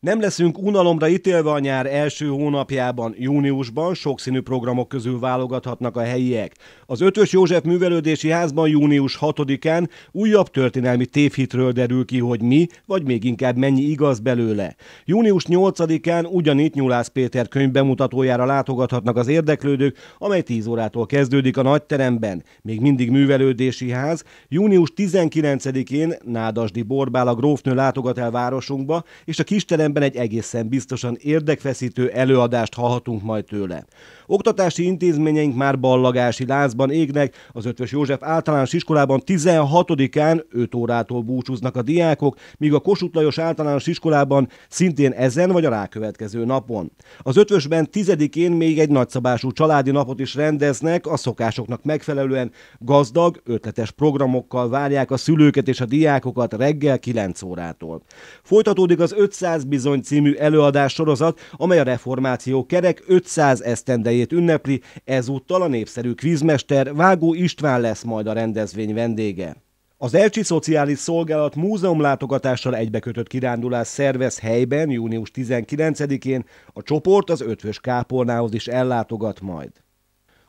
Nem leszünk unalomra ítélve a nyár első hónapjában, júniusban sokszínű programok közül válogathatnak a helyiek. Az Ötös József Művelődési Házban június 6-án újabb történelmi tévhitről derül ki, hogy mi, vagy még inkább mennyi igaz belőle. Június 8-án ugyanitt Nyulász Péter könyv bemutatójára látogathatnak az érdeklődők, amely 10 órától kezdődik a nagyteremben. Még mindig Művelődési Ház. Június 19-én Nádasdi Borbál a grófnő látogat el városunkba, és a kisterem szemben egy egészen biztosan érdekfeszítő előadást hallhatunk majd tőle. Oktatási intézményeink már ballagási lázban égnek, az Ötvös József általános iskolában 16-án 5 órától búcsúznak a diákok, míg a Kossuth Lajos általános iskolában szintén ezen vagy a rákövetkező napon. Az Ötvösben 10-én még egy nagyszabású családi napot is rendeznek, a szokásoknak megfelelően gazdag, ötletes programokkal várják a szülőket és a diákokat reggel 9 órától. Folytatódik az 500 Bizony című előadás sorozat, amely a reformáció kerek 500 esztendejét ünnepli, ezúttal a népszerű kvízmester Vágó István lesz majd a rendezvény vendége. Az Elcsi Szociális Szolgálat múzeumlátogatással egybekötött kirándulás szervez helyben június 19-én, a csoport az Ötvös Kápolnához is ellátogat majd.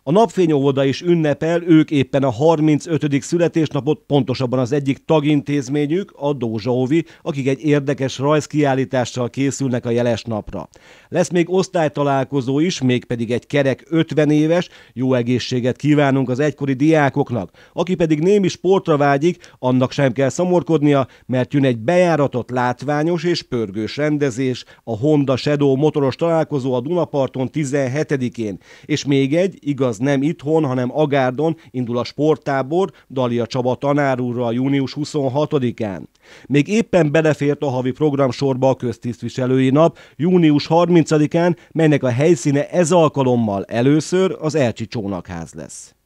A napfény óvoda is ünnepel, ők éppen a 35. születésnapot, pontosabban az egyik tagintézményük, a Dózsaovi, akik egy érdekes rajzkiállítással készülnek a jeles napra. Lesz még osztálytalálkozó is, mégpedig egy kerek 50 éves, jó egészséget kívánunk az egykori diákoknak. Aki pedig némi sportra vágyik, annak sem kell szomorkodnia, mert jön egy bejáratott látványos és pörgős rendezés, a Honda Shadow motoros találkozó a Dunaparton 17-én, és még egy igaz azaz nem itthon, hanem Agárdon indul a sporttábor Dalia Csaba tanárúrral június 26-án. Még éppen belefért a havi programsorba a köztisztviselői nap június 30-án, melynek a helyszíne ez alkalommal először az Elcsi csónakház lesz.